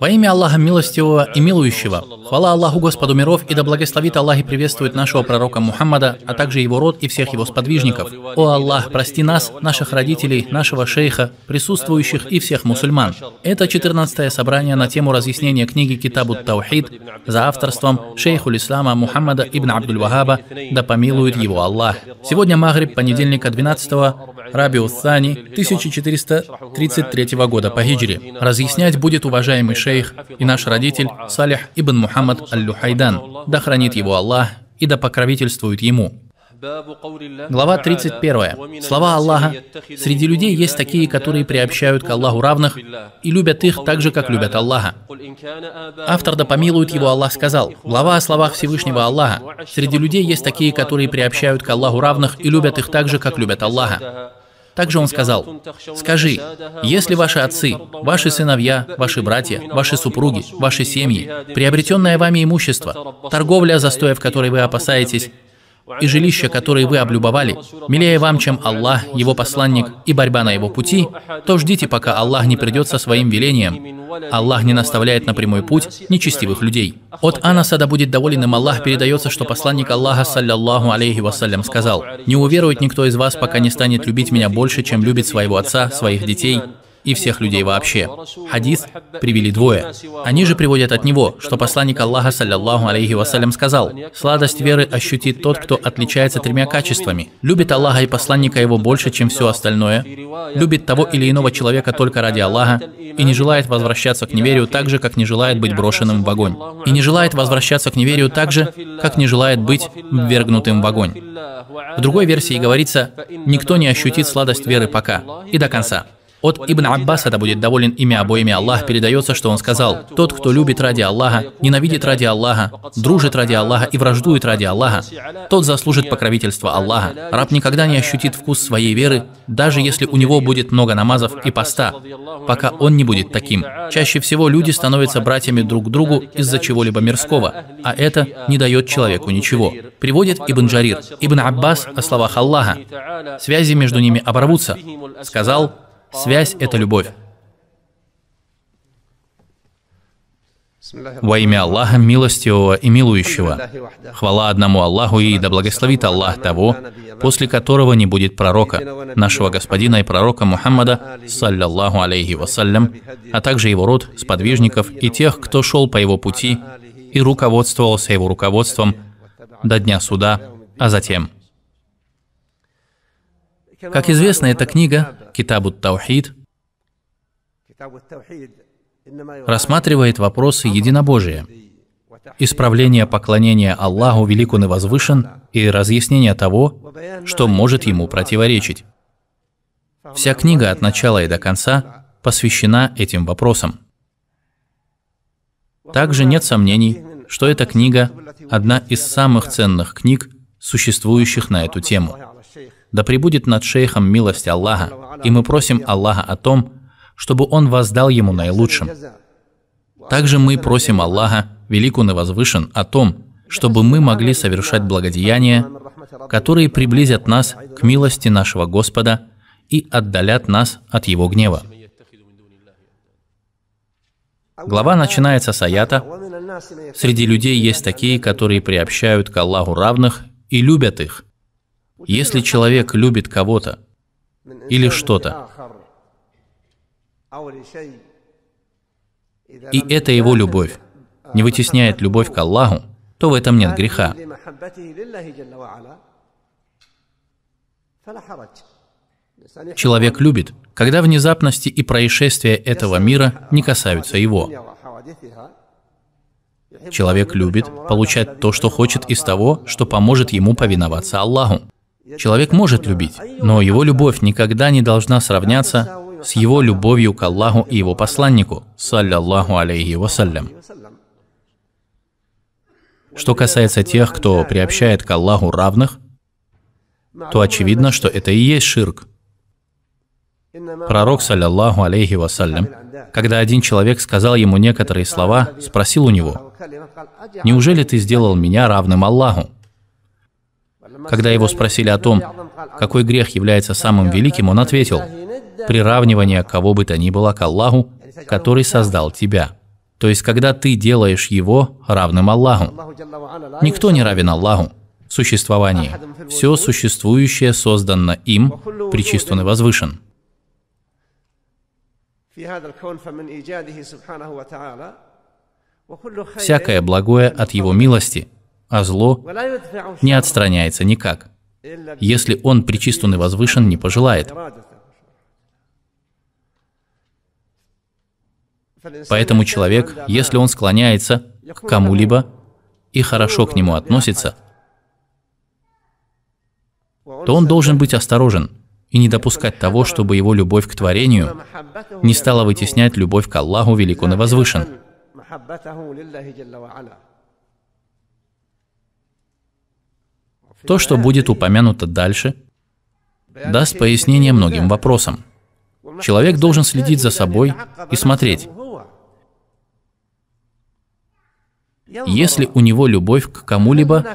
Во имя Аллаха Милостивого и Милующего, хвала Аллаху Господу миров и да благословит Аллах и приветствует нашего пророка Мухаммада, а также его род и всех его сподвижников. О Аллах, прости нас, наших родителей, нашего шейха, присутствующих и всех мусульман. Это 14 собрание на тему разъяснения книги Китабу Таухид за авторством шейху ислама Мухаммада ибн Абдуль Вагаба, да помилует его Аллах. Сегодня Магриб, понедельника 12 Рабиус Сани 1433 года по хиджре. Разъяснять будет видит уважаемый шейх и наш родитель Салих ибн Мухаммад аль-Люхайдан. Да хранит его Аллах и да покровительствует ему. Глава 31. Слова Аллаха. Среди людей есть такие, которые приобщают к Аллаху равных и любят их так же, как любят Аллаха. Автор да помилует его Аллах сказал. Глава о словах Всевышнего Аллаха. Среди людей есть такие, которые приобщают к Аллаху равных и любят их так же, как любят Аллаха. Также он сказал, «Скажи, если ваши отцы, ваши сыновья, ваши братья, ваши супруги, ваши семьи, приобретенное вами имущество, торговля, застоя в которой вы опасаетесь, и жилища, которые вы облюбовали, милее вам, чем Аллах, Его посланник и борьба на Его пути, то ждите, пока Аллах не придет со своим велением. Аллах не наставляет на прямой путь нечестивых людей. От Анаса, да будет доволен им Аллах, передается, что посланник Аллаха, саллиллаху алейхи вассалям, сказал, «Не уверует никто из вас, пока не станет любить меня больше, чем любит своего отца, своих детей, и всех людей вообще. Хадис привели двое. Они же приводят от него, что посланник Аллаха, саллиллаху алейхи вассалям, сказал, «Сладость веры ощутит тот, кто отличается тремя качествами. Любит Аллаха и посланника его больше, чем все остальное, любит того или иного человека только ради Аллаха и не желает возвращаться к неверию так же, как не желает быть брошенным в огонь. И не желает возвращаться к неверию так же, как не желает быть ввергнутым в огонь». В другой версии говорится, «Никто не ощутит сладость веры пока и до конца». От Ибн Аббаса, да будет доволен имя обоими Аллах, передается, что он сказал, «Тот, кто любит ради Аллаха, ненавидит ради Аллаха, дружит ради Аллаха и враждует ради Аллаха, тот заслужит покровительства Аллаха. Раб никогда не ощутит вкус своей веры, даже если у него будет много намазов и поста, пока он не будет таким. Чаще всего люди становятся братьями друг к другу из-за чего-либо мирского, а это не дает человеку ничего. Приводит Ибн Джарир, Ибн Аббас о словах Аллаха. Связи между ними оборвутся. Сказал, Связь — это любовь. Во имя Аллаха, милостивого и милующего. Хвала одному Аллаху и да благословит Аллах того, после которого не будет пророка, нашего господина и пророка Мухаммада, саллиллаху алейхи вассалям, а также его род, сподвижников и тех, кто шел по его пути и руководствовался его руководством до дня суда, а затем – как известно, эта книга, Китабут Таухид, рассматривает вопросы единобожия, исправление поклонения Аллаху Великун и Возвышен и разъяснение того, что может ему противоречить. Вся книга от начала и до конца посвящена этим вопросам. Также нет сомнений, что эта книга – одна из самых ценных книг, существующих на эту тему. Да пребудет над шейхом милость Аллаха, и мы просим Аллаха о том, чтобы Он воздал ему наилучшим. Также мы просим Аллаха, Велик Он и Возвышен, о том, чтобы мы могли совершать благодеяния, которые приблизят нас к милости нашего Господа и отдалят нас от Его гнева. Глава начинается с аята «Среди людей есть такие, которые приобщают к Аллаху равных и любят их, если человек любит кого-то или что-то, и это его любовь, не вытесняет любовь к Аллаху, то в этом нет греха. Человек любит, когда внезапности и происшествия этого мира не касаются его. Человек любит получать то, что хочет из того, что поможет ему повиноваться Аллаху. Человек может любить, но его любовь никогда не должна сравняться с его любовью к Аллаху и его посланнику, саллиллаху алейхи вассалям. Что касается тех, кто приобщает к Аллаху равных, то очевидно, что это и есть ширк. Пророк, саллиллаху алейхи вассалям, когда один человек сказал ему некоторые слова, спросил у него, «Неужели ты сделал меня равным Аллаху?» Когда его спросили о том, какой грех является самым великим, он ответил, «Приравнивание кого бы то ни было к Аллаху, который создал тебя». То есть, когда ты делаешь его равным Аллаху. Никто не равен Аллаху в существовании. Все существующее создано им, причислен и возвышен. Всякое благое от Его милости – а зло не отстраняется никак, если он причистан и возвышен не пожелает. Поэтому человек, если он склоняется к кому-либо и хорошо к нему относится, то он должен быть осторожен и не допускать того, чтобы его любовь к творению не стала вытеснять любовь к Аллаху Великому и Возвышен. То, что будет упомянуто дальше, даст пояснение многим вопросам. Человек должен следить за собой и смотреть. Если у него любовь к кому-либо,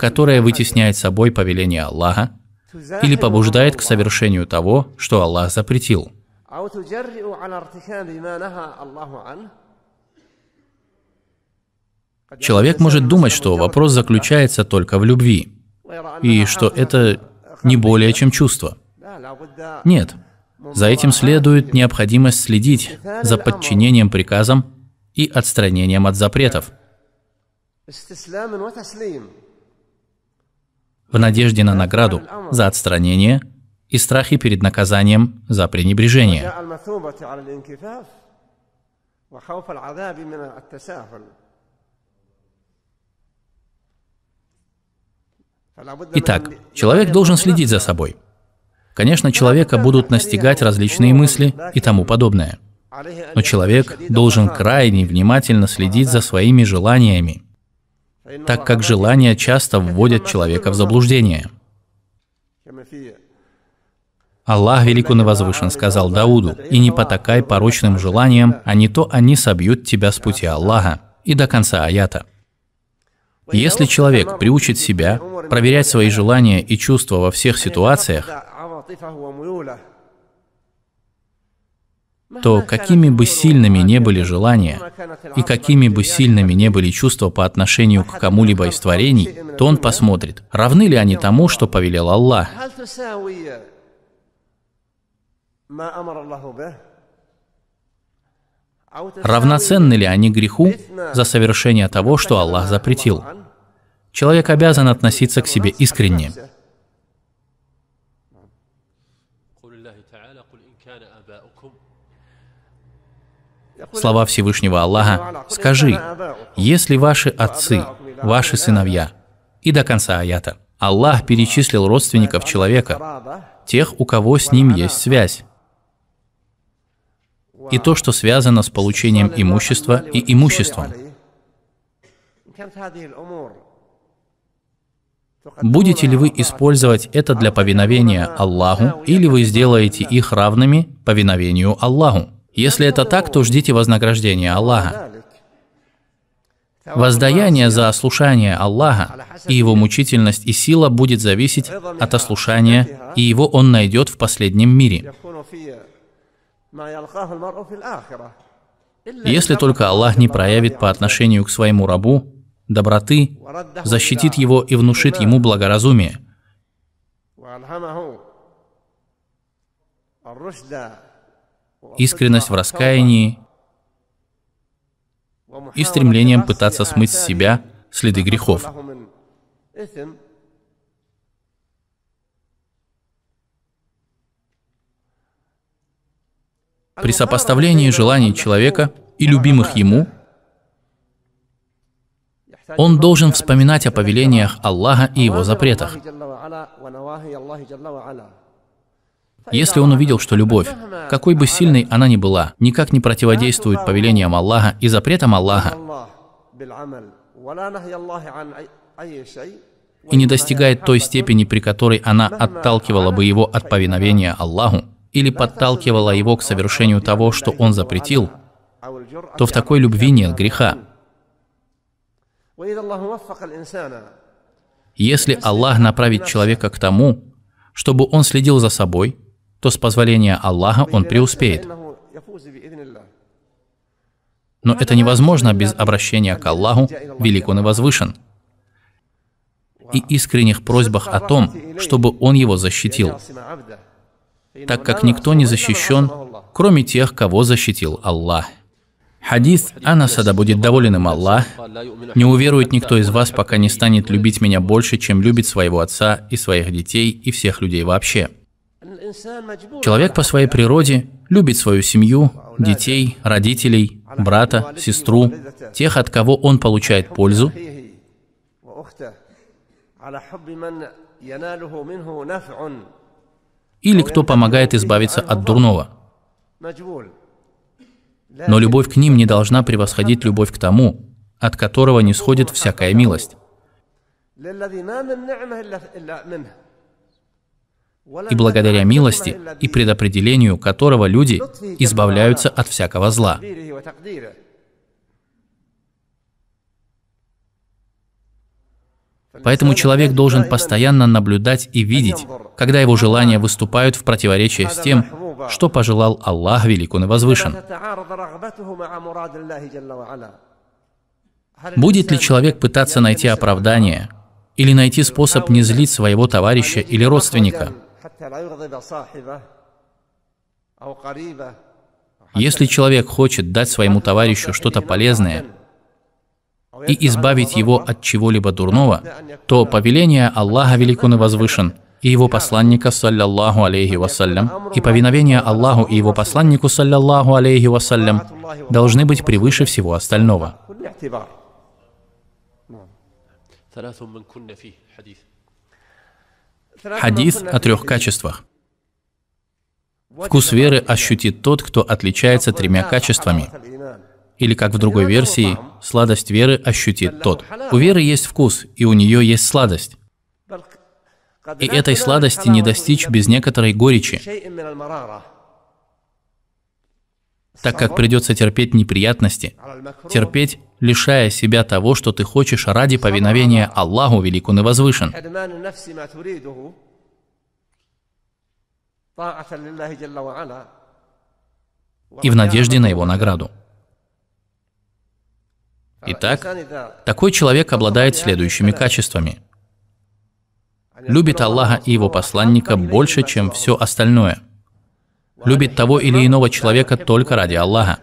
которая вытесняет собой повеление Аллаха или побуждает к совершению того, что Аллах запретил, человек может думать, что вопрос заключается только в любви и что это не более чем чувство. Нет, за этим следует необходимость следить за подчинением приказам и отстранением от запретов. В надежде на награду за отстранение и страхе перед наказанием за пренебрежение. Итак, человек должен следить за собой. Конечно, человека будут настигать различные мысли и тому подобное. Но человек должен крайне внимательно следить за своими желаниями, так как желания часто вводят человека в заблуждение. Аллах Великун и Возвышен сказал Дауду, «И не потакай порочным желаниям, а не то они собьют тебя с пути Аллаха». И до конца аята. Если человек приучит себя проверять свои желания и чувства во всех ситуациях, то какими бы сильными не были желания и какими бы сильными не были чувства по отношению к кому-либо из творений, то он посмотрит, равны ли они тому, что повелел Аллах. Равноценны ли они греху за совершение того, что Аллах запретил? Человек обязан относиться к себе искренне. Слова Всевышнего Аллаха «Скажи, если ваши отцы, ваши сыновья» и до конца аята. Аллах перечислил родственников человека, тех, у кого с ним есть связь и то, что связано с получением имущества и имуществом. Будете ли вы использовать это для повиновения Аллаху, или вы сделаете их равными повиновению Аллаху? Если это так, то ждите вознаграждения Аллаха. Воздаяние за ослушание Аллаха и его мучительность и сила будет зависеть от ослушания, и его он найдет в последнем мире. Если только Аллах не проявит по отношению к своему рабу доброты, защитит его и внушит ему благоразумие. Искренность в раскаянии и стремлением пытаться смыть с себя следы грехов. При сопоставлении желаний человека и любимых ему, он должен вспоминать о повелениях Аллаха и его запретах. Если он увидел, что любовь, какой бы сильной она ни была, никак не противодействует повелениям Аллаха и запретам Аллаха, и не достигает той степени, при которой она отталкивала бы его от повиновения Аллаху, или подталкивала его к совершению того, что он запретил, то в такой любви нет греха. Если Аллах направит человека к тому, чтобы он следил за собой, то с позволения Аллаха он преуспеет. Но это невозможно без обращения к Аллаху, велик он и возвышен, и искренних просьбах о том, чтобы он его защитил так как никто не защищен, кроме тех, кого защитил Аллах. Хадис Анаса, да будет доволен им Аллах, «Не уверует никто из вас, пока не станет любить меня больше, чем любит своего отца и своих детей и всех людей вообще». Человек по своей природе любит свою семью, детей, родителей, брата, сестру, тех, от кого он получает пользу, или кто помогает избавиться от дурного. Но любовь к ним не должна превосходить любовь к тому, от которого не сходит всякая милость. И благодаря милости и предопределению которого люди избавляются от всякого зла. Поэтому человек должен постоянно наблюдать и видеть, когда его желания выступают в противоречие с тем, что пожелал Аллах Великун и Возвышен. Будет ли человек пытаться найти оправдание или найти способ не злить своего товарища или родственника? Если человек хочет дать своему товарищу что-то полезное, и избавить его от чего-либо дурного, то повеление Аллаха Великон и Возвышен и его посланника, саллиллаху алейхи вассалям, и повиновение Аллаху и его посланнику, саллиллаху алейхи вассалям, должны быть превыше всего остального. Хадис о трех качествах. Вкус веры ощутит тот, кто отличается тремя качествами – или как в другой версии, сладость веры ощутит тот. У веры есть вкус, и у нее есть сладость. И этой сладости не достичь без некоторой горечи, так как придется терпеть неприятности, терпеть, лишая себя того, что ты хочешь ради повиновения Аллаху Великун и Возвышен. И в надежде на его награду. Итак, такой человек обладает следующими качествами. Любит Аллаха и его посланника больше, чем все остальное. Любит того или иного человека только ради Аллаха.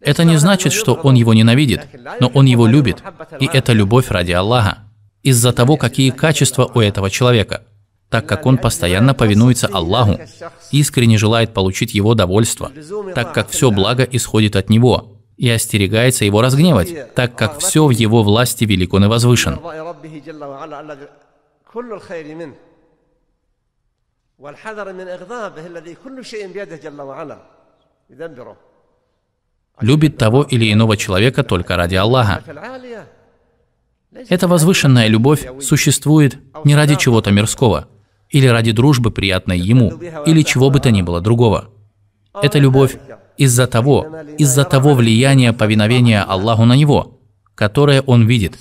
Это не значит, что он его ненавидит, но он его любит, и это любовь ради Аллаха, из-за того, какие качества у этого человека, так как он постоянно повинуется Аллаху, искренне желает получить его довольство, так как все благо исходит от него, и остерегается его разгневать, так как все в его власти велико и возвышен. Любит того или иного человека только ради Аллаха. Эта возвышенная любовь существует не ради чего-то мирского, или ради дружбы, приятной ему, или чего бы то ни было другого. Эта любовь из-за того, из-за того влияния повиновения Аллаху на него, которое он видит,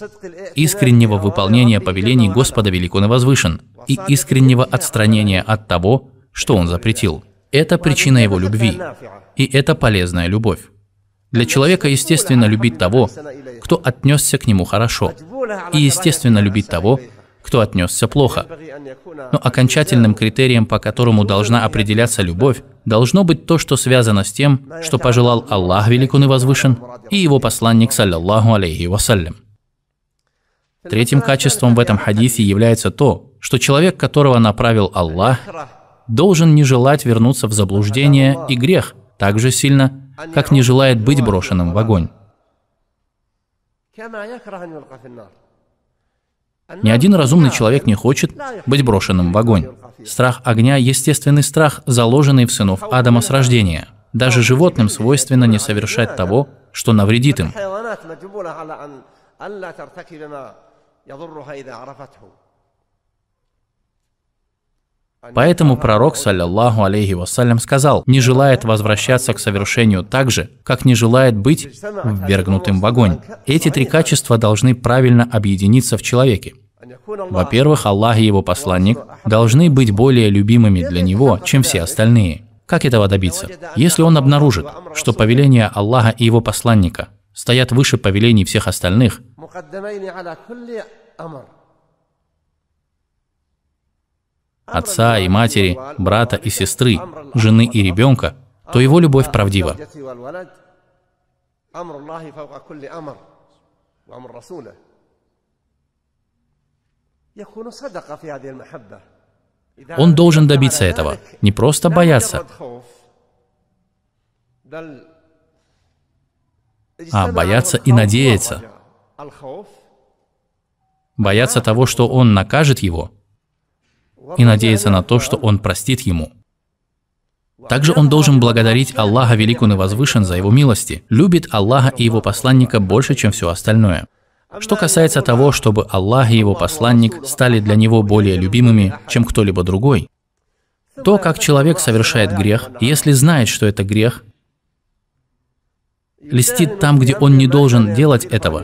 искреннего выполнения повелений Господа Велико и Возвышен и искреннего отстранения от того, что он запретил. Это причина его любви, и это полезная любовь. Для человека естественно любить того, кто отнесся к нему хорошо, и естественно любить того, кто отнесся плохо. Но окончательным критерием, по которому должна определяться любовь, должно быть то, что связано с тем, что пожелал Аллах Великун и Возвышен и его посланник, саллиллаху алейхи вассалям. Третьим качеством в этом хадисе является то, что человек, которого направил Аллах, должен не желать вернуться в заблуждение и грех так же сильно, как не желает быть брошенным в огонь. Ни один разумный человек не хочет быть брошенным в огонь. Страх огня – естественный страх, заложенный в сынов Адама с рождения. Даже животным свойственно не совершать того, что навредит им. Поэтому пророк, саллиллаху алейхи вассалям, сказал, «Не желает возвращаться к совершению так же, как не желает быть ввергнутым в огонь». Эти три качества должны правильно объединиться в человеке. Во-первых, Аллах и его посланник должны быть более любимыми для него, чем все остальные. Как этого добиться? Если он обнаружит, что повеления Аллаха и его посланника стоят выше повелений всех остальных, отца и матери, брата и сестры, жены и ребенка, то его любовь правдива. Он должен добиться этого, не просто бояться, а бояться и надеяться. Бояться того, что он накажет его – и надеяться на то, что он простит ему. Также он должен благодарить Аллаха Великун и Возвышен за его милости, любит Аллаха и его посланника больше, чем все остальное. Что касается того, чтобы Аллах и его посланник стали для него более любимыми, чем кто-либо другой, то, как человек совершает грех, если знает, что это грех, листит там, где он не должен делать этого,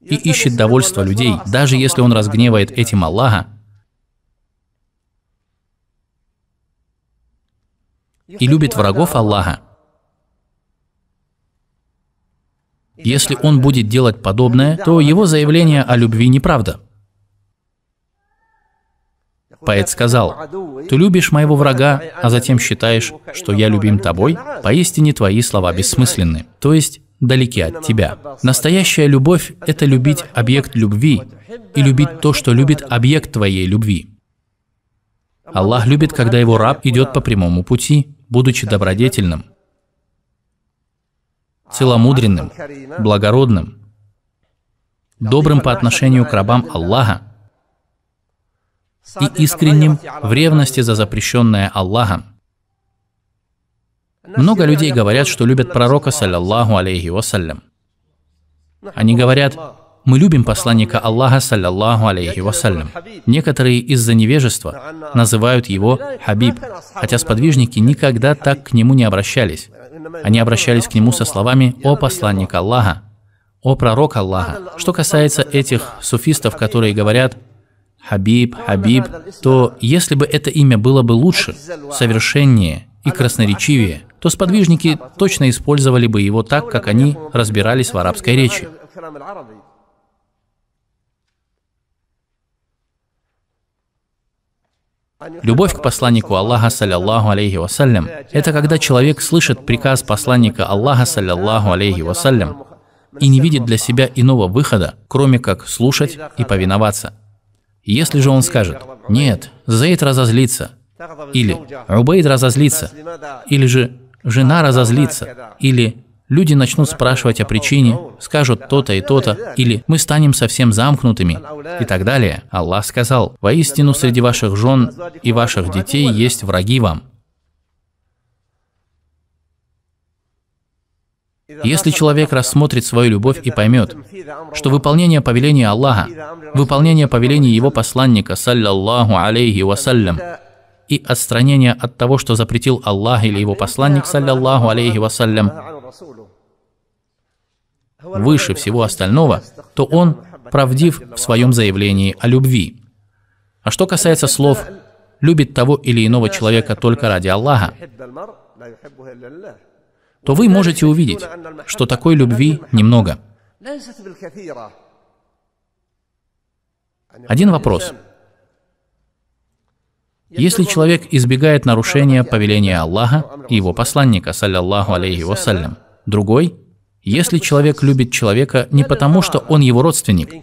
и ищет довольства людей, а даже если он разгневает этим Аллаха, и любит врагов Аллаха, если он будет делать подобное, то его заявление о любви неправда. Поэт сказал, «Ты любишь моего врага, а затем считаешь, что я любим тобой? Поистине твои слова бессмысленны». То есть, далеки от тебя. Настоящая любовь – это любить объект любви и любить то, что любит объект твоей любви. Аллах любит, когда его раб идет по прямому пути, будучи добродетельным, целомудренным, благородным, добрым по отношению к рабам Аллаха и искренним в ревности за запрещенное Аллахом. Много людей говорят, что любят пророка, саллиллаху алейхи вассалям. Они говорят, мы любим посланника Аллаха, саллиллаху алейхи вассалям. Некоторые из-за невежества называют его Хабиб, хотя сподвижники никогда так к нему не обращались. Они обращались к нему со словами «О посланник Аллаха», «О пророк Аллаха». Что касается этих суфистов, которые говорят «Хабиб, Хабиб», то если бы это имя было бы лучше, совершеннее и красноречивее – то сподвижники точно использовали бы его так, как они разбирались в арабской речи. Любовь к посланнику Аллаха, саллиллаху алейхи вассалям, это когда человек слышит приказ посланника Аллаха, саллиллаху алейхи вассалям, и не видит для себя иного выхода, кроме как слушать и повиноваться. Если же он скажет «Нет, Заид разозлится», или «Убейд разозлится», или же жена разозлится, или люди начнут спрашивать о причине, скажут то-то и то-то, или мы станем совсем замкнутыми и так далее. Аллах сказал, «Воистину среди ваших жен и ваших детей есть враги вам». Если человек рассмотрит свою любовь и поймет, что выполнение повеления Аллаха, выполнение повеления его посланника, саллиллаху алейхи вассалям, и отстранение от того, что запретил Аллах или его посланник, саллиллаху алейхи вассалям, выше всего остального, то он правдив в своем заявлении о любви. А что касается слов «любит того или иного человека только ради Аллаха», то вы можете увидеть, что такой любви немного. Один вопрос. Если человек избегает нарушения повеления Аллаха и его посланника, саллиллаху алейхи вассалям, другой если человек любит человека не потому, что он его родственник,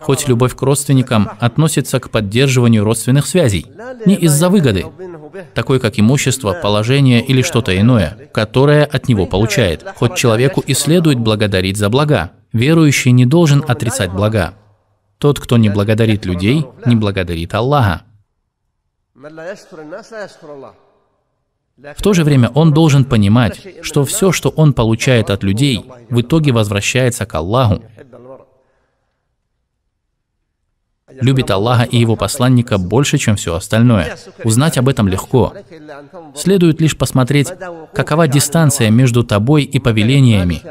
хоть любовь к родственникам относится к поддерживанию родственных связей, не из-за выгоды, такой как имущество, положение или что-то иное, которое от него получает, хоть человеку и следует благодарить за блага. Верующий не должен отрицать блага. Тот, кто не благодарит людей, не благодарит Аллаха. В то же время он должен понимать, что все, что он получает от людей, в итоге возвращается к Аллаху. Любит Аллаха и его посланника больше, чем все остальное. Узнать об этом легко. Следует лишь посмотреть, какова дистанция между тобой и повелениями,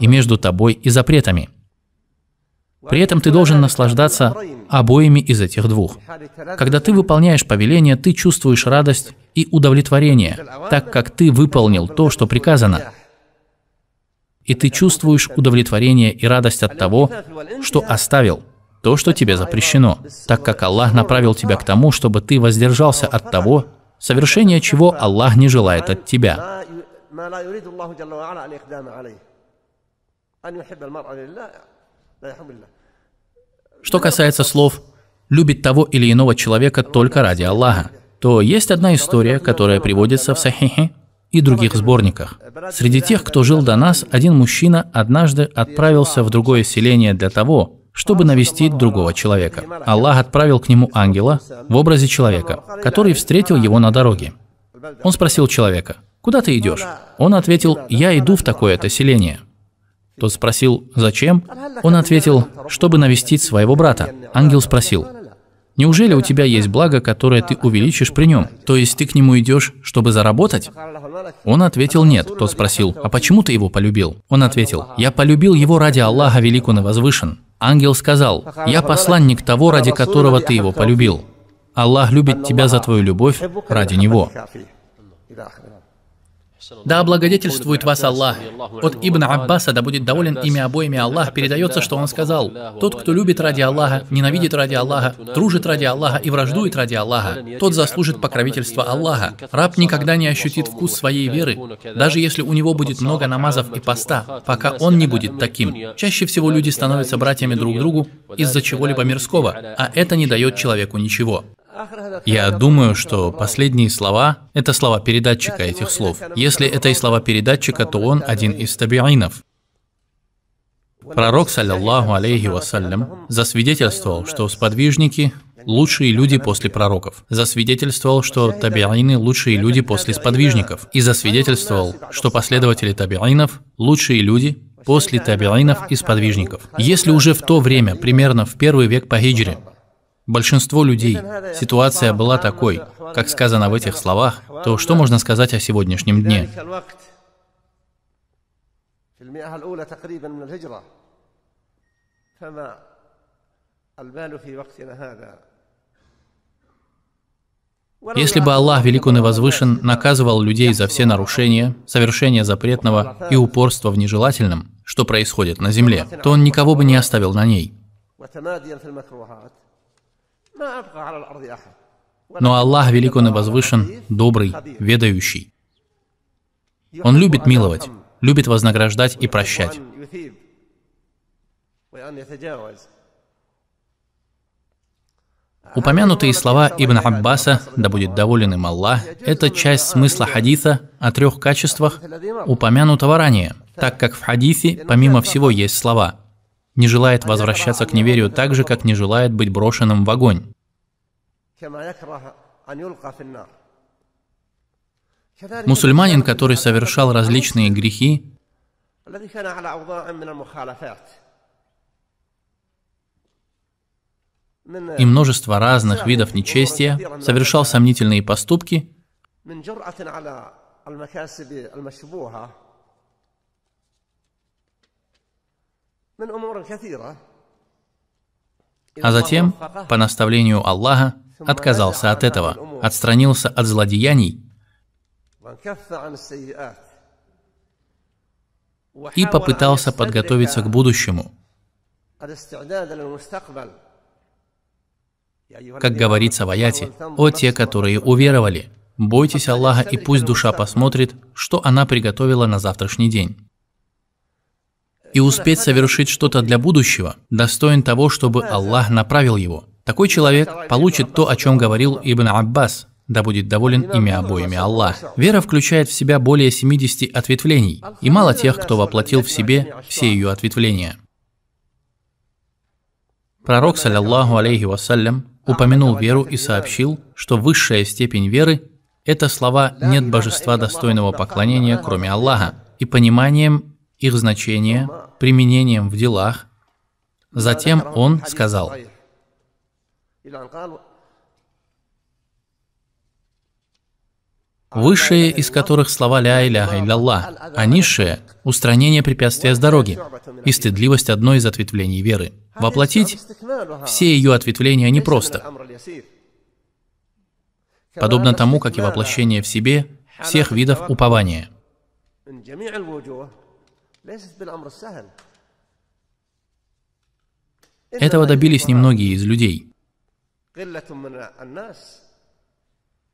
и между тобой и запретами. При этом ты должен наслаждаться обоими из этих двух. Когда ты выполняешь повеление, ты чувствуешь радость и удовлетворение, так как ты выполнил то, что приказано. И ты чувствуешь удовлетворение и радость от того, что оставил то, что тебе запрещено, так как Аллах направил тебя к тому, чтобы ты воздержался от того, совершение чего Аллах не желает от тебя. أن يحب المرء لله لا يحب الله что касается слов «любит того или иного человека только ради Аллаха», то есть одна история, которая приводится в Сахихе и других сборниках. Среди тех, кто жил до нас, один мужчина однажды отправился в другое селение для того, чтобы навестить другого человека. Аллах отправил к нему ангела в образе человека, который встретил его на дороге. Он спросил человека, «Куда ты идешь?» Он ответил, «Я иду в такое-то селение». Тот спросил, зачем? Он ответил, чтобы навестить своего брата. Ангел спросил, неужели у тебя есть благо, которое ты увеличишь при нем? То есть ты к нему идешь, чтобы заработать? Он ответил, нет. Тот спросил, а почему ты его полюбил? Он ответил, я полюбил его ради Аллаха Великого и Возвышен. Ангел сказал, я посланник того, ради которого ты его полюбил. Аллах любит тебя за твою любовь ради него. Да благодетельствует вас Аллах. От Ибн Аббаса, да будет доволен ими обоими Аллах, передается, что он сказал, «Тот, кто любит ради Аллаха, ненавидит ради Аллаха, дружит ради Аллаха и враждует ради Аллаха, тот заслужит покровительство Аллаха. Раб никогда не ощутит вкус своей веры, даже если у него будет много намазов и поста, пока он не будет таким. Чаще всего люди становятся братьями друг другу из-за чего-либо мирского, а это не дает человеку ничего. Я думаю, что последние слова — это слова передатчика этих слов. Если это и слова передатчика, то он один из табиинов. Пророк, саллиллаху алейхи вассалям, засвидетельствовал, что сподвижники – лучшие люди после пророков. Засвидетельствовал, что табиаины – лучшие люди после сподвижников. И засвидетельствовал, что последователи табиаинов – лучшие люди после табиаинов и сподвижников. Если уже в то время, примерно в первый век по хиджре, Большинство людей, ситуация была такой, как сказано в этих словах, то что можно сказать о сегодняшнем дне? Если бы Аллах Великун и Возвышен наказывал людей за все нарушения, совершение запретного и упорство в нежелательном, что происходит на земле, то он никого бы не оставил на ней. Но Аллах велик Он и возвышен, добрый, ведающий. Он любит миловать, любит вознаграждать и прощать. А упомянутые слова Ибн Аббаса, да будет доволен им Аллах, это часть смысла хадиса о трех качествах, упомянутого ранее, так как в хадисе помимо всего есть слова не желает возвращаться к неверию так же, как не желает быть брошенным в огонь. Мусульманин, который совершал различные грехи, и множество разных видов нечестия, совершал сомнительные поступки, А затем, по наставлению Аллаха, отказался от этого, отстранился от злодеяний и попытался подготовиться к будущему. Как говорится в аяте, «О те, которые уверовали, бойтесь Аллаха, и пусть душа посмотрит, что она приготовила на завтрашний день» и успеть совершить что-то для будущего, достоин того, чтобы Аллах направил его. Такой человек получит то, о чем говорил Ибн Аббас, да будет доволен ими обоими Аллах. Вера включает в себя более 70 ответвлений, и мало тех, кто воплотил в себе все ее ответвления. Пророк, саллиллаху алейхи вассалям, упомянул веру и сообщил, что высшая степень веры – это слова «нет божества достойного поклонения, кроме Аллаха», и пониманием их значение, применением в делах. Затем он сказал, Высшие из которых слова «Ля иляха илlallah», а низшее – устранение препятствия с дороги и стыдливость одной из ответвлений веры. Воплотить все ее ответвления непросто. Подобно тому, как и воплощение в себе всех видов упования. ليست بالأمر السهل Этого добились немногие из людей.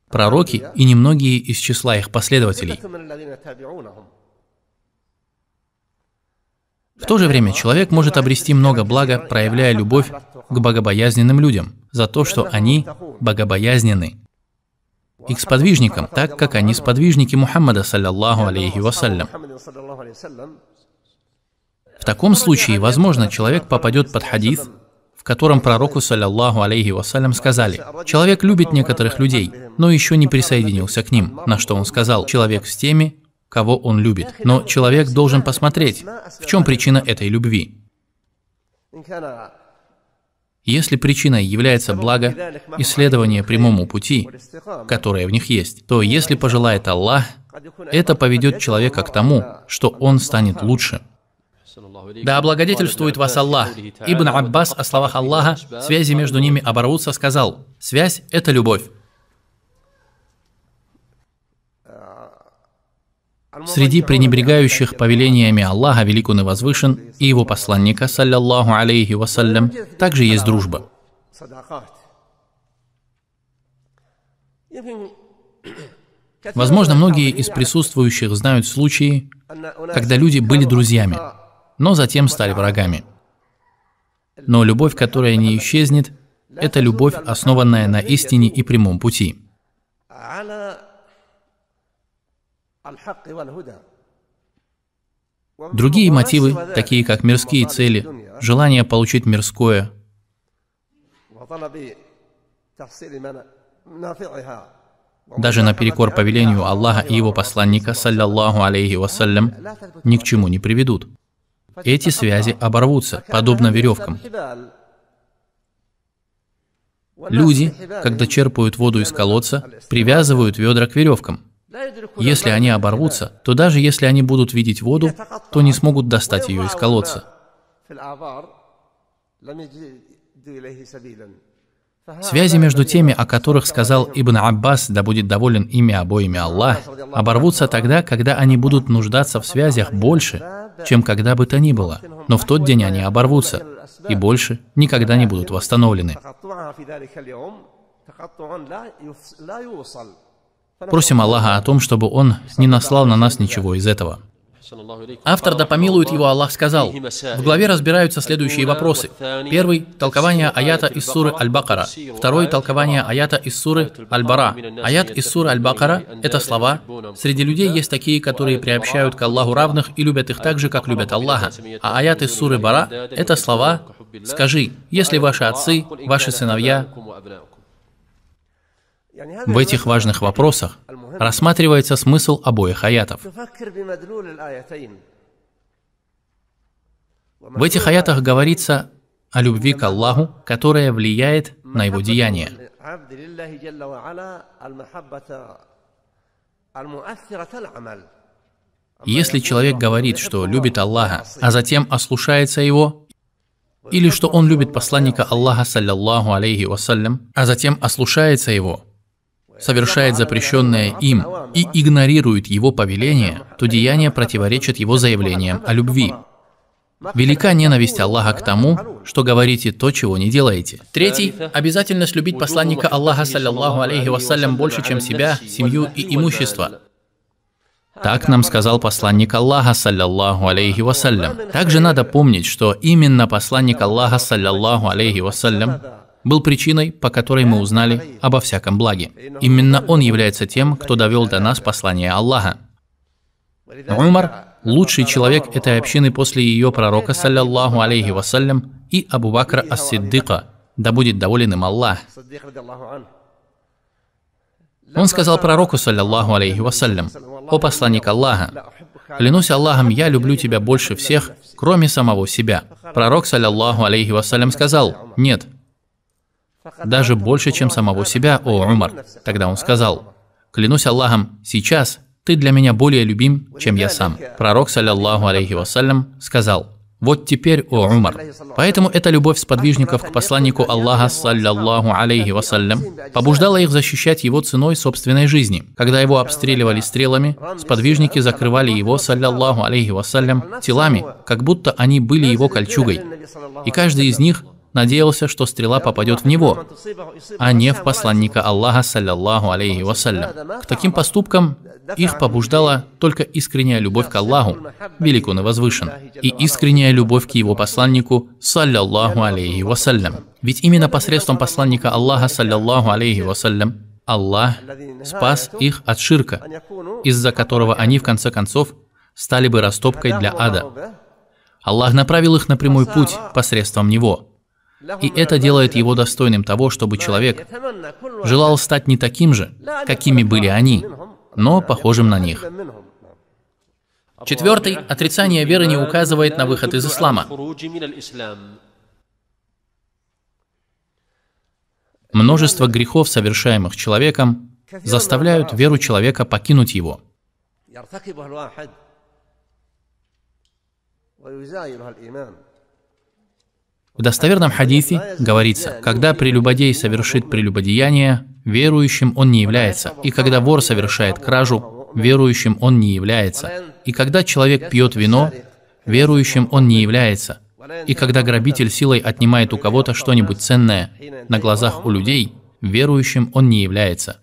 Пророки и немногие из числа их последователей. В то же время человек может обрести много блага, проявляя любовь к богобоязненным людям за то, что они богобоязнены. И к сподвижникам, так как они сподвижники Мухаммада, саллиллаху алейхи вассалям. В таком случае, возможно, человек попадет под хадис, в котором пророку, саллиллаху алейхи вассалям, сказали, «Человек любит некоторых людей, но еще не присоединился к ним», на что он сказал, «Человек с теми, кого он любит». Но человек должен посмотреть, в чем причина этой любви. Если причиной является благо, исследование прямому пути, которое в них есть, то если пожелает Аллах, это поведет человека к тому, что он станет лучше. «Да благодетельствует вас Аллах». Ибн Аббас о словах Аллаха, связи между ними оборвутся, сказал, «Связь – это любовь». Среди пренебрегающих повелениями Аллаха Велик Он и Возвышен и Его посланника, саллиллаху алейхи вассалям, также есть дружба. Возможно, многие из присутствующих знают случаи, когда люди были друзьями, но затем стали врагами. Но любовь, которая не исчезнет, это любовь, основанная на истине и прямом пути. Другие мотивы, такие как мирские цели, желание получить мирское, даже наперекор повелению Аллаха и его посланника, саллиллаху алейхи вассалям, ни к чему не приведут. Эти связи оборвутся, подобно веревкам. Люди, когда черпают воду из колодца, привязывают ведра к веревкам. Если они оборвутся, то даже если они будут видеть воду, то не смогут достать ее из колодца. Связи между теми, о которых сказал Ибн Аббас, да будет доволен ими обоими Аллах, оборвутся тогда, когда они будут нуждаться в связях больше, чем когда бы то ни было, но в тот день они оборвутся и больше никогда не будут восстановлены. Просим Аллаха о том, чтобы Он не наслал на нас ничего из этого. Автор, да помилует его Аллах, сказал, в главе разбираются следующие вопросы. Первый – толкование аята из суры Аль-Бакара. Второй – толкование аята из суры Аль-Бара. Аят из суры Аль-Бакара – это слова. Среди людей есть такие, которые приобщают к Аллаху равных и любят их так же, как любят Аллаха. А аят из суры Бара – это слова «Скажи, если ваши отцы, ваши сыновья, в этих важных вопросах рассматривается смысл обоих аятов. В этих аятах говорится о любви к Аллаху, которая влияет на его деяния. Если человек говорит, что любит Аллаха, а затем ослушается его, или что он любит посланника Аллаха, саллиллаху алейхи вассалям, а затем ослушается его, совершает запрещенное им и игнорирует его повеление, то деяния противоречат его заявлениям о любви. Велика ненависть Аллаха к тому, что говорите то, чего не делаете. Третий – обязательность любить посланника Аллаха, саллиллаху алейхи вассалям, больше, чем себя, семью и имущество. Так нам сказал посланник Аллаха, саллиллаху алейхи вассалям. Также надо помнить, что именно посланник Аллаха, саллиллаху алейхи вассалям, был причиной, по которой мы узнали обо всяком благе. Именно он является тем, кто довел до нас послание Аллаха. Умар – лучший человек этой общины после ее пророка, саллиллаху алейхи вассалям, и Абу Бакра Ас-Сиддика, да будет доволен им Аллах. Он сказал пророку, саллиллаху алейхи вассалям, «О посланник Аллаха, клянусь Аллахом, я люблю тебя больше всех, кроме самого себя». Пророк, саллиллаху алейхи вассалям, сказал, «Нет, даже больше, чем самого себя, о Умар. Тогда он сказал, «Клянусь Аллахом, сейчас ты для меня более любим, чем я сам». Пророк, саллиллаху алейхи вассалям, сказал, «Вот теперь, о Умар». Поэтому эта любовь сподвижников к посланнику Аллаха, саллиллаху алейхи вассалям, побуждала их защищать его ценой собственной жизни. Когда его обстреливали стрелами, сподвижники закрывали его, саллиллаху алейхи вассалям, телами, как будто они были его кольчугой. И каждый из них надеялся, что стрела попадет в него, а не в посланника Аллаха, саллиллаху алейхи вассалям. К таким поступкам их побуждала только искренняя любовь к Аллаху, велику и возвышен, и искренняя любовь к его посланнику, саллиллаху алейхи вассалям. Ведь именно посредством посланника Аллаха, саллиллаху алейхи вассалям, Аллах спас их от ширка, из-за которого они в конце концов стали бы растопкой для ада. Аллах направил их на прямой путь посредством него – и это делает его достойным того, чтобы человек желал стать не таким же, какими были они, но похожим на них. Четвертый, отрицание веры не указывает на выход из ислама. Множество грехов, совершаемых человеком, заставляют веру человека покинуть его. يرتكبها الواحد в достоверном хадисе говорится, когда прелюбодей совершит прелюбодеяние, верующим он не является, и когда вор совершает кражу, верующим он не является, и когда человек пьет вино, верующим он не является, и когда грабитель силой отнимает у кого-то что-нибудь ценное на глазах у людей, верующим он не является.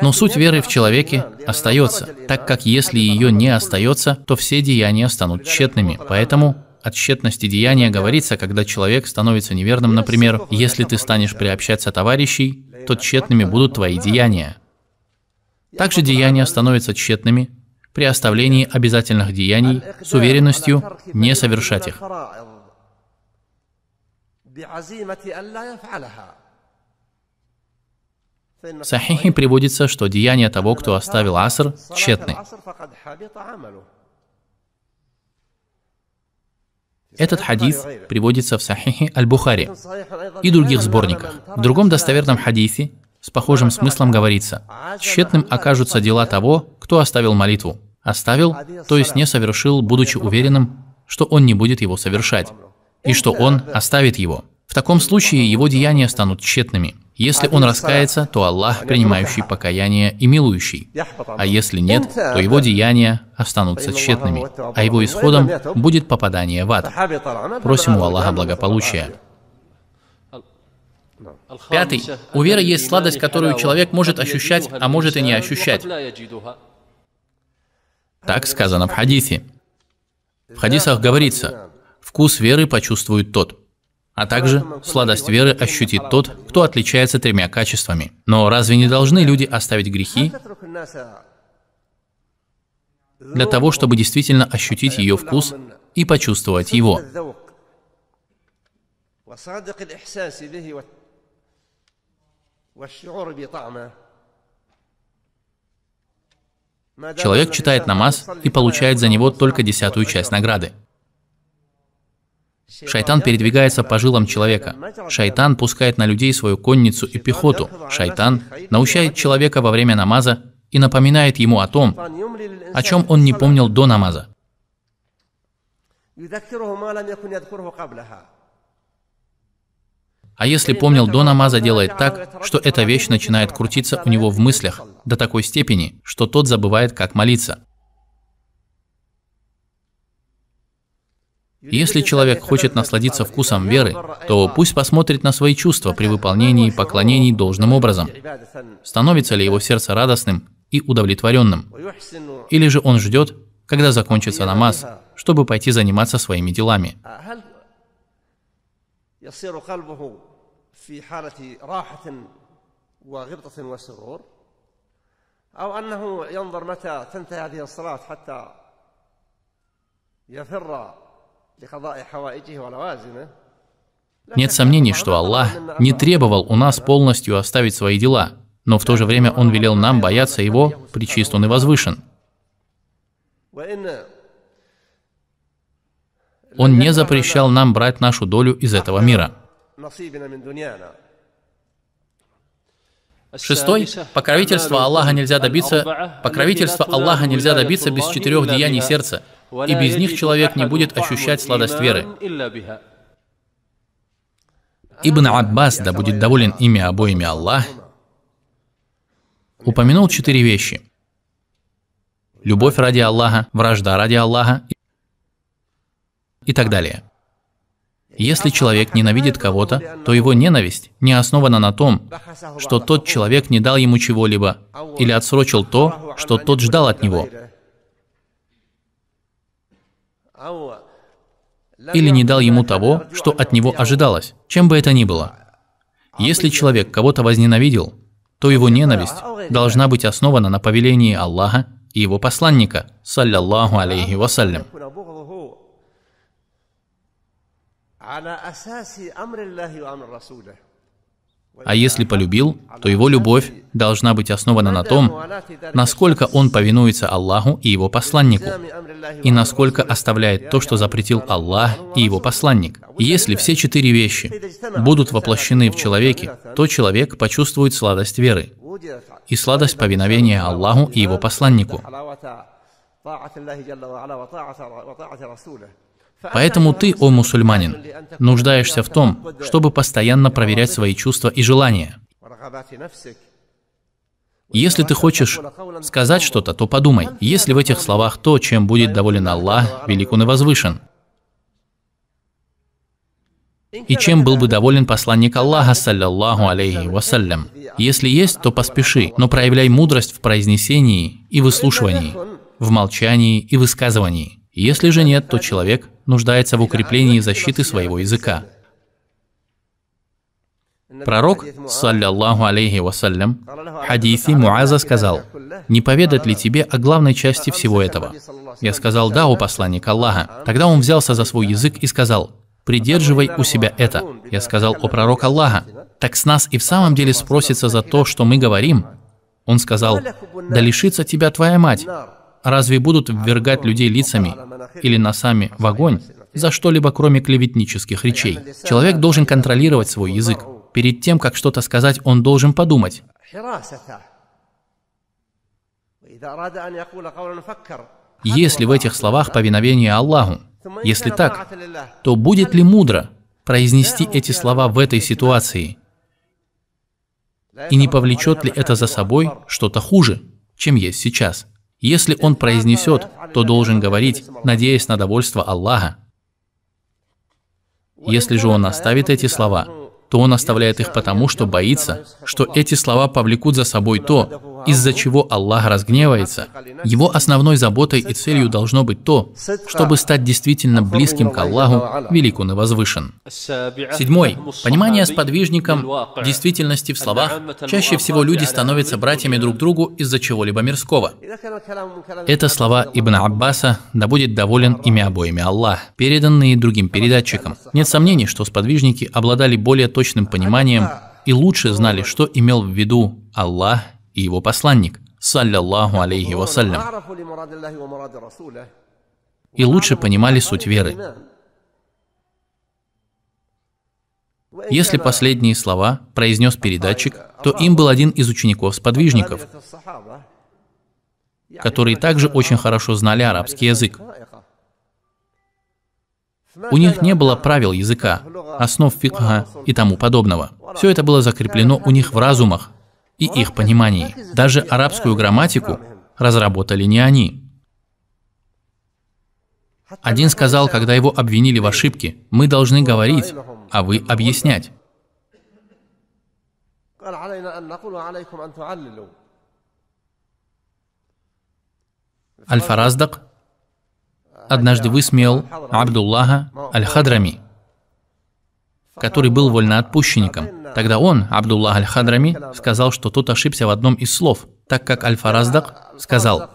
Но суть веры в человеке остается, так как если ее не остается, то все деяния станут тщетными. Поэтому о тщетности деяния ну говорится, когда человек становится неверным, ну, например, «Если ты станешь приобщаться товарищей, то тщетными будут твои деяния». Также деяния становятся тщетными при оставлении обязательных деяний с уверенностью не совершать их. В Сахихе приводится, что деяния того, кто оставил аср, тщетны. Этот хадис приводится в Сахихе Аль-Бухари и других сборниках. В другом достоверном хадисе с похожим смыслом говорится «Тщетным окажутся дела того, кто оставил молитву». Оставил, то есть не совершил, будучи уверенным, что он не будет его совершать, и что он оставит его. В таком случае его деяния станут тщетными. Если он раскается, то Аллах, принимающий покаяние и милующий. А если нет, то его деяния останутся тщетными, а его исходом будет попадание в ад. Просим у Аллаха благополучия. Пятый. У веры есть сладость, которую человек может ощущать, а может и не ощущать. Так сказано в хадисе. В хадисах говорится, вкус веры почувствует тот – а также сладость веры ощутит тот, кто отличается тремя качествами. Но разве не должны люди оставить грехи для того, чтобы действительно ощутить ее вкус и почувствовать его? Человек читает намаз и получает за него только десятую часть награды. Шайтан передвигается по жилам человека. Шайтан пускает на людей свою конницу и пехоту. Шайтан научает человека во время намаза и напоминает ему о том, о чем он не помнил до намаза. А если помнил до намаза, делает так, что эта вещь начинает крутиться у него в мыслях до такой степени, что тот забывает, как молиться. Если человек хочет насладиться вкусом веры, то пусть посмотрит на свои чувства при выполнении поклонений должным образом. Становится ли его сердце радостным и удовлетворенным? Или же он ждет, когда закончится намаз, чтобы пойти заниматься своими делами? أو أنه ينظر متى تنتهي هذه الصلاة حتى يفر нет сомнений, что Аллах не требовал у нас полностью оставить свои дела, но в то же время Он велел нам бояться Его, причист Он и возвышен. Он не запрещал нам брать нашу долю из этого мира. Шестой. Покровительство Аллаха нельзя добиться. Покровительство Аллаха нельзя добиться без четырех деяний сердца, и без них человек не будет ощущать сладость веры. Ибн Аббас, да будет доволен ими обоими Аллах, упомянул четыре вещи. Любовь ради Аллаха, вражда ради Аллаха и так далее. Если человек ненавидит кого-то, то его ненависть не основана на том, что тот человек не дал ему чего-либо или отсрочил то, что тот ждал от него, или не дал ему того, что от него ожидалось, чем бы это ни было. Если человек кого-то возненавидел, то его ненависть должна быть основана на повелении Аллаха и его посланника, саллиллаху алейхи вассалям. А если полюбил, то его любовь должна быть основана на том, насколько он повинуется Аллаху и его посланнику, и насколько оставляет то, что запретил Аллах и его посланник. если все четыре вещи будут воплощены в человеке, то человек почувствует сладость веры и сладость повиновения Аллаху и его посланнику. Поэтому ты, о мусульманин, нуждаешься в том, чтобы постоянно проверять свои чувства и желания. Если ты хочешь сказать что-то, то подумай, есть ли в этих словах то, чем будет доволен Аллах, велик он и возвышен? И чем был бы доволен посланник Аллаха, саллиллаху алейхи вассалям? Если есть, то поспеши, но проявляй мудрость в произнесении и выслушивании, в молчании и высказывании. Если же нет, то человек нуждается в укреплении защиты своего языка. Пророк, саллиллаху алейхи вассалям, хадиси Муаза сказал, «Не поведать ли тебе о главной части всего этого?» Я сказал, «Да, у посланник Аллаха». Тогда он взялся за свой язык и сказал, «Придерживай у себя это». Я сказал, «О пророк Аллаха». Так с нас и в самом деле спросится за то, что мы говорим. Он сказал, «Да лишится тебя твоя мать». Разве будут ввергать людей лицами или носами в огонь за что-либо, кроме клеветнических речей? Человек должен контролировать свой язык. Перед тем, как что-то сказать, он должен подумать. Если в этих словах повиновение Аллаху, если так, то будет ли мудро произнести эти слова в этой ситуации? И не повлечет ли это за собой что-то хуже, чем есть сейчас? Если он произнесет, то должен говорить, надеясь на довольство Аллаха. Если же он оставит эти слова, то он оставляет их потому, что боится, что эти слова повлекут за собой то, из-за чего Аллах разгневается. Его основной заботой и целью должно быть то, чтобы стать действительно близким к Аллаху, велик он и возвышен. Седьмой. Понимание с подвижником действительности в словах. Чаще всего люди становятся братьями друг другу из-за чего-либо мирского. Это слова Ибн Аббаса, да будет доволен ими обоими Аллах, переданные другим передатчикам. Нет сомнений, что сподвижники обладали более точным пониманием и лучше знали, что имел в виду Аллах и его посланник, саллиллаху алейхи вассалям, и лучше понимали суть веры. Если последние слова произнес передатчик, то им был один из учеников-сподвижников, которые также очень хорошо знали арабский язык. У них не было правил языка, основ фикха и тому подобного. Все это было закреплено у них в разумах, и их понимании. Даже арабскую грамматику разработали не они. Один сказал, когда его обвинили в ошибке, мы должны говорить, а вы объяснять. Аль-Фараздак однажды высмеял Абдуллаха Аль-Хадрами, который был вольноотпущенником, Тогда он, Абдуллах Аль-Хадрами, сказал, что тот ошибся в одном из слов, так как Аль-Фараздак сказал,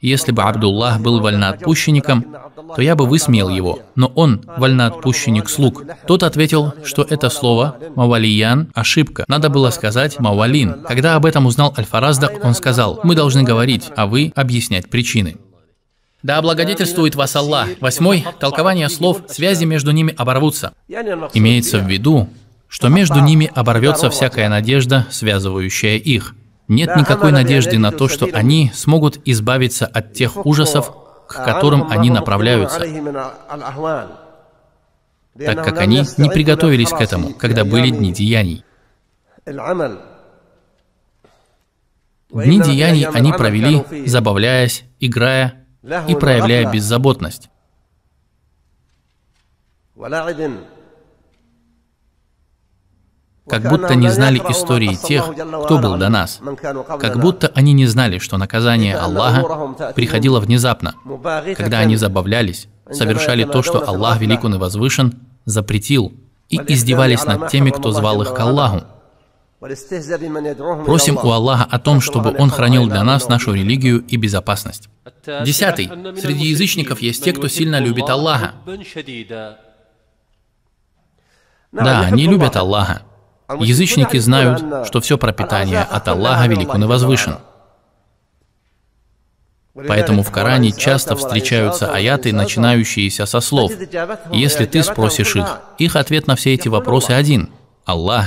«Если бы Абдуллах был вольноотпущенником, то я бы высмеял его, но он вольноотпущенник слуг». Тот ответил, что это слово «мавалиян» – ошибка. Надо было сказать «мавалин». Когда об этом узнал Аль-Фараздак, он сказал, «Мы должны говорить, а вы объяснять причины». Да облагодетельствует вас Аллах. Восьмой, толкование слов, связи между ними оборвутся. Имеется в виду, что между ними оборвется всякая надежда, связывающая их. Нет никакой надежды на то, что они смогут избавиться от тех ужасов, к а, которым они направляются, так как они не приготовились к этому, когда были дни деяний. Дни деяний они провели, забавляясь, играя и проявляя беззаботность как будто не знали истории тех, кто был до нас, как будто они не знали, что наказание Аллаха приходило внезапно, когда они забавлялись, совершали то, что Аллах Велик и Возвышен запретил, и издевались над теми, кто звал их к Аллаху. Просим у Аллаха о том, чтобы Он хранил для нас нашу религию и безопасность. Десятый. Среди язычников есть те, кто сильно любит Аллаха. Да, они любят Аллаха. А Язычники знают, что все пропитание от Аллаха велико и возвышен. Поэтому в Коране часто встречаются аяты, начинающиеся со слов. Если ты спросишь их, их ответ на все эти вопросы один – Аллах.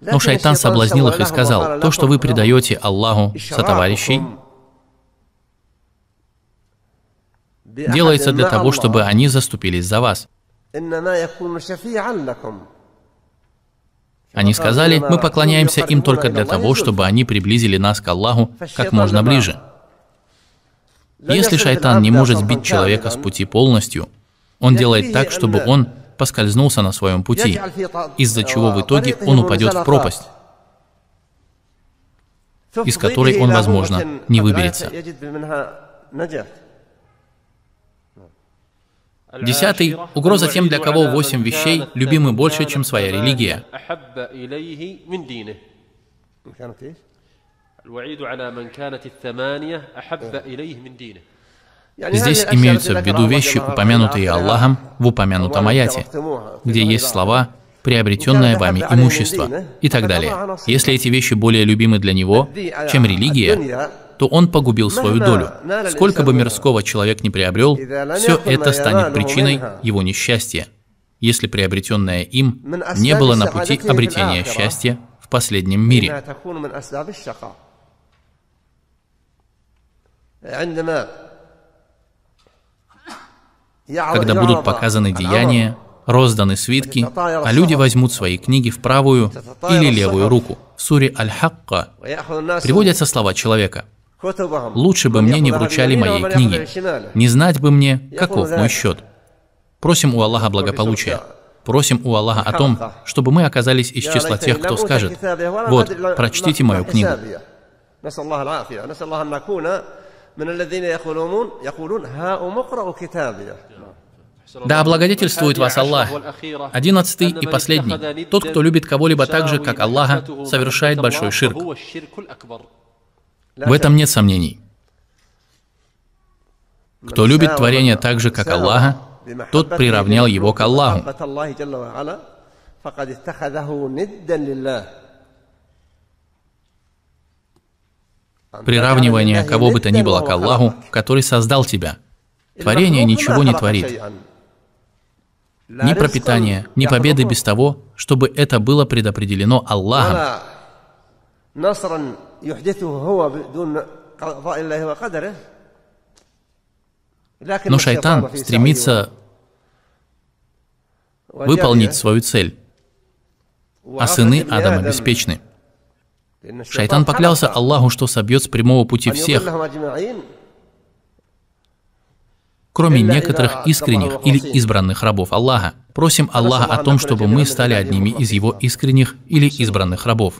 Но шайтан соблазнил их и сказал, то, что вы предаете Аллаху со товарищей, делается для того, чтобы они заступились за вас. Они сказали, мы ну, поклоняемся им только для того, чтобы они приблизили нас к Аллаху как можно ближе. Если шайтан не может сбить человека с пути полностью, он делает так, чтобы он поскользнулся на своем пути, из-за чего в а, итоге он упадет в пропасть, из которой он, возможно, не выберется. Десятый – угроза тем, для кого восемь вещей любимы больше, чем своя религия. Здесь имеются в виду вещи, упомянутые Аллахом в упомянутом аяте, где есть слова приобретенное вами имущество и так далее. Если эти вещи более любимы для него, чем религия, то он погубил ну свою долю. Сколько бы мирского человек не приобрел, все это станет причиной его несчастья, если приобретенное им не было на пути обретения счастья в последнем мире. Когда будут показаны деяния, розданы свитки, а люди возьмут свои книги в правую или левую руку. В суре Аль-Хакка приводятся слова человека – Лучше бы мне не вручали моей книги. Не знать бы мне, каков мой счет. Просим у Аллаха благополучия. Просим у Аллаха о том, чтобы мы оказались из числа тех, кто скажет, «Вот, прочтите мою книгу». Да облагодетельствует вас Аллах. Одиннадцатый и последний. Тот, кто любит кого-либо так же, как Аллаха, совершает большой ширк. В этом нет сомнений. Кто любит творение так же, как Аллаха, тот приравнял его к Аллаху. Приравнивание кого бы то ни было к Аллаху, который создал тебя. Творение ничего не творит. Ни пропитания, ни победы без того, чтобы это было предопределено Аллахом. Но шайтан стремится выполнить свою цель, а сыны Адама беспечны. Шайтан поклялся Аллаху, что собьет с прямого пути всех, кроме некоторых искренних или избранных рабов Аллаха. Просим Аллаха о том, чтобы мы стали одними из его искренних или избранных рабов.